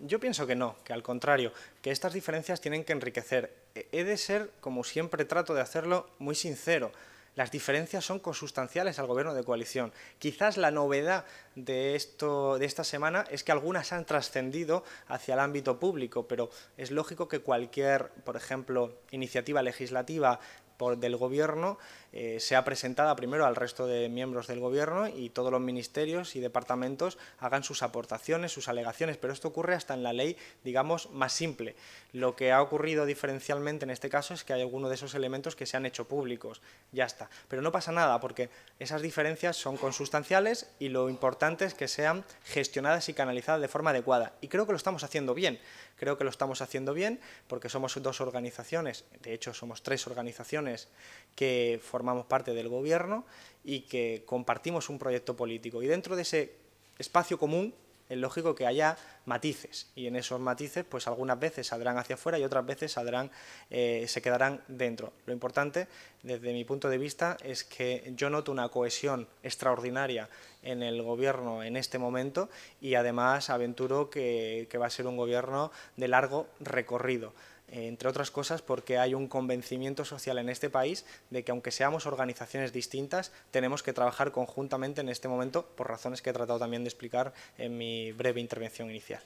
Yo pienso que no, que al contrario, que estas diferencias tienen que enriquecer. E, he de ser, como siempre trato de hacerlo, muy sincero. Las diferencias son consustanciales al gobierno de coalición. Quizás la novedad de, esto, de esta semana es que algunas han trascendido hacia el ámbito público, pero es lógico que cualquier, por ejemplo, iniciativa legislativa por, del Gobierno eh, sea presentada primero al resto de miembros del Gobierno y todos los ministerios y departamentos hagan sus aportaciones, sus alegaciones, pero esto ocurre hasta en la ley, digamos, más simple. Lo que ha ocurrido diferencialmente en este caso es que hay algunos de esos elementos que se han hecho públicos, ya está. Pero no pasa nada porque esas diferencias son consustanciales y lo importante que sean gestionadas y canalizadas de forma adecuada. Y creo que lo estamos haciendo bien. Creo que lo estamos haciendo bien porque somos dos organizaciones, de hecho somos tres organizaciones que formamos parte del gobierno y que compartimos un proyecto político. Y dentro de ese espacio común es lógico que haya matices y en esos matices pues algunas veces saldrán hacia afuera y otras veces eh, se quedarán dentro. Lo importante desde mi punto de vista es que yo noto una cohesión extraordinaria en el gobierno en este momento y además aventuro que va a ser un gobierno de largo recorrido. Eh, entre otras cosas porque hay un convencimiento social en este país de que aunque seamos organizaciones distintas, tenemos que trabajar conjuntamente en este momento, por razones que he tratado también de explicar en mi breve intervención inicial.